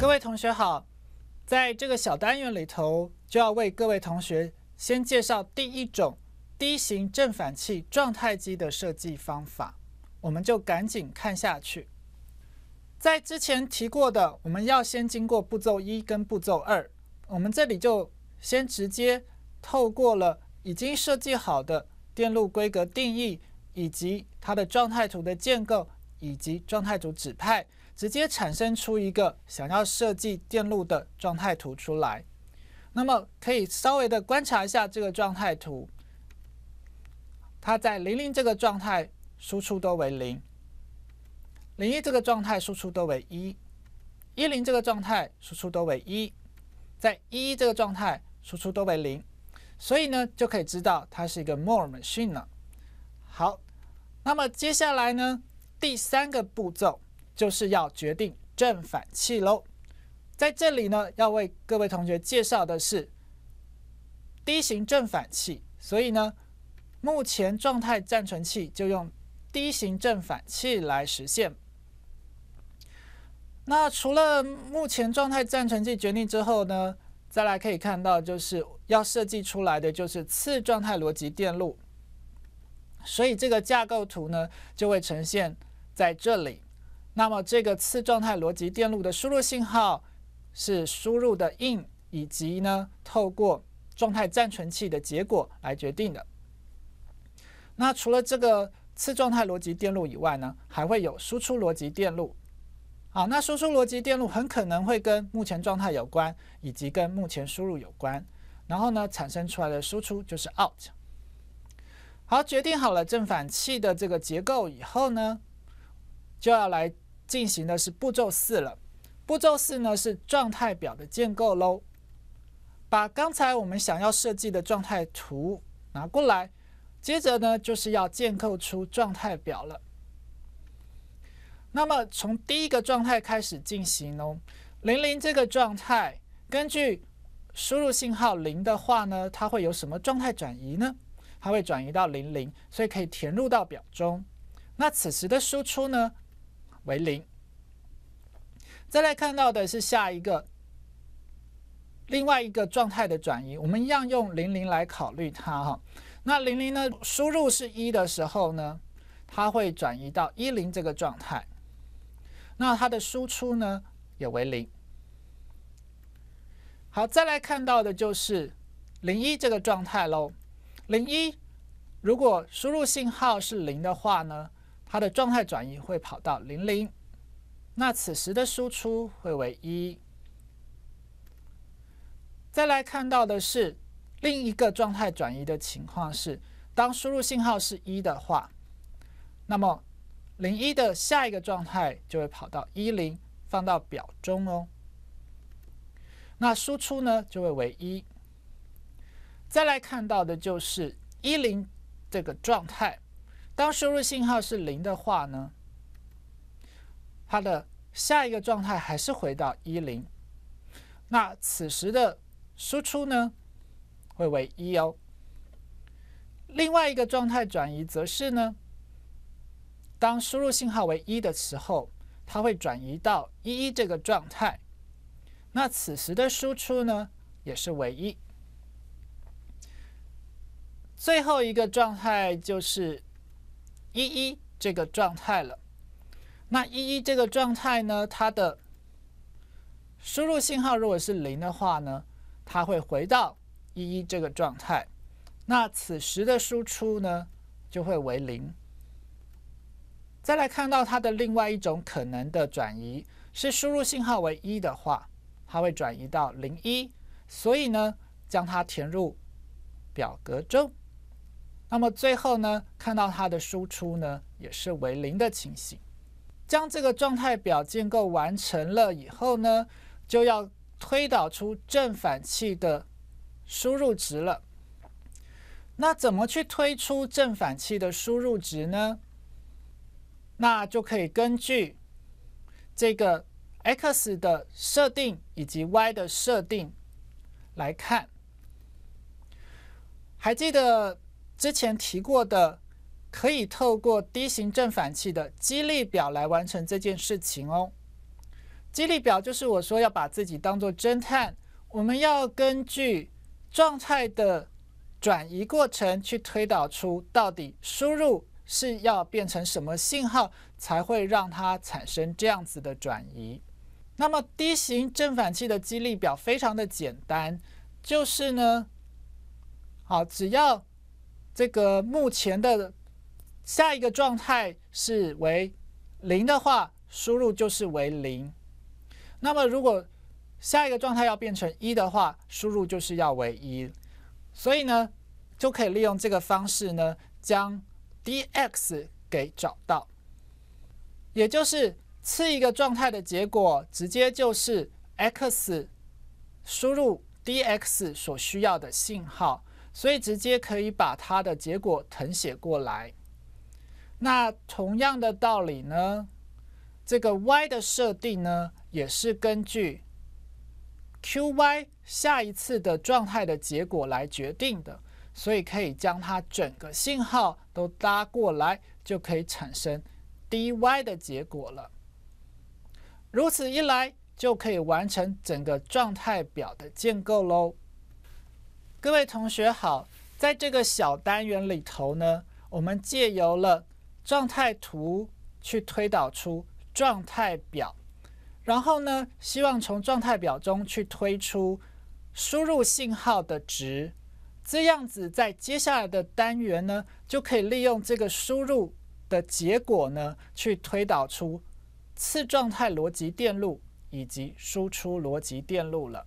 各位同学好，在这个小单元里头，就要为各位同学先介绍第一种 D 型正反器状态机的设计方法，我们就赶紧看下去。在之前提过的，我们要先经过步骤一跟步骤二，我们这里就先直接透过了已经设计好的电路规格定义以及它的状态图的建构。以及状态图指派，直接产生出一个想要设计电路的状态图出来。那么可以稍微的观察一下这个状态图，它在零零这个状态输出都为零，零一这个状态输出都为一，一零这个状态输出都为一，在一一这个状态输出都为零。所以呢，就可以知道它是一个 Moore machine 了。好，那么接下来呢？第三个步骤就是要决定正反器喽，在这里呢，要为各位同学介绍的是低型正反器，所以呢，目前状态暂存器就用低型正反器来实现。那除了目前状态暂存器决定之后呢，再来可以看到就是要设计出来的就是次状态逻辑电路，所以这个架构图呢就会呈现。在这里，那么这个次状态逻辑电路的输入信号是输入的 in，以及呢透过状态暂存器的结果来决定的。那除了这个次状态逻辑电路以外呢，还会有输出逻辑电路。好，那输出逻辑电路很可能会跟目前状态有关，以及跟目前输入有关，然后呢产生出来的输出就是 out。好，决定好了正反器的这个结构以后呢。就要来进行的是步骤四了。步骤四呢是状态表的建构喽，把刚才我们想要设计的状态图拿过来，接着呢就是要建构出状态表了。那么从第一个状态开始进行喽，零零这个状态，根据输入信号零的话呢，它会有什么状态转移呢？它会转移到零零，所以可以填入到表中。那此时的输出呢？为零。再来看到的是下一个另外一个状态的转移，我们一样用零零来考虑它哈。那零零呢，输入是一的时候呢，它会转移到一零这个状态。那它的输出呢也为零。好，再来看到的就是零一这个状态喽。零一，如果输入信号是零的话呢？它的状态转移会跑到零零，那此时的输出会为一。再来看到的是另一个状态转移的情况是，当输入信号是一的话，那么零一的下一个状态就会跑到一零，放到表中哦。那输出呢就会为一。再来看到的就是一零这个状态。当输入信号是零的话呢，它的下一个状态还是回到一零，那此时的输出呢会为一哦。另外一个状态转移则是呢，当输入信号为一的时候，它会转移到一一这个状态，那此时的输出呢也是为一。最后一个状态就是。一一这个状态了，那一一这个状态呢？它的输入信号如果是零的话呢，它会回到一一这个状态。那此时的输出呢就会为零。再来看到它的另外一种可能的转移，是输入信号为一的话，它会转移到零一。所以呢，将它填入表格中。那么最后呢，看到它的输出呢，也是为零的情形。将这个状态表建构完成了以后呢，就要推导出正反器的输入值了。那怎么去推出正反器的输入值呢？那就可以根据这个 X 的设定以及 Y 的设定来看，还记得。之前提过的，可以透过 D 型正反器的激励表来完成这件事情哦。激励表就是我说要把自己当做侦探，我们要根据状态的转移过程去推导出到底输入是要变成什么信号才会让它产生这样子的转移。那么 D 型正反器的激励表非常的简单，就是呢，好，只要这个目前的下一个状态是为零的话，输入就是为零。那么如果下一个状态要变成一的话，输入就是要为一。所以呢，就可以利用这个方式呢，将 dx 给找到。也就是次一个状态的结果，直接就是 x 输入 dx 所需要的信号。所以直接可以把它的结果誊写过来。那同样的道理呢，这个 y 的设定呢，也是根据 qy 下一次的状态的结果来决定的。所以可以将它整个信号都搭过来，就可以产生 dy 的结果了。如此一来，就可以完成整个状态表的建构喽。各位同学好，在这个小单元里头呢，我们借由了状态图去推导出状态表，然后呢，希望从状态表中去推出输入信号的值，这样子在接下来的单元呢，就可以利用这个输入的结果呢，去推导出次状态逻辑电路以及输出逻辑电路了。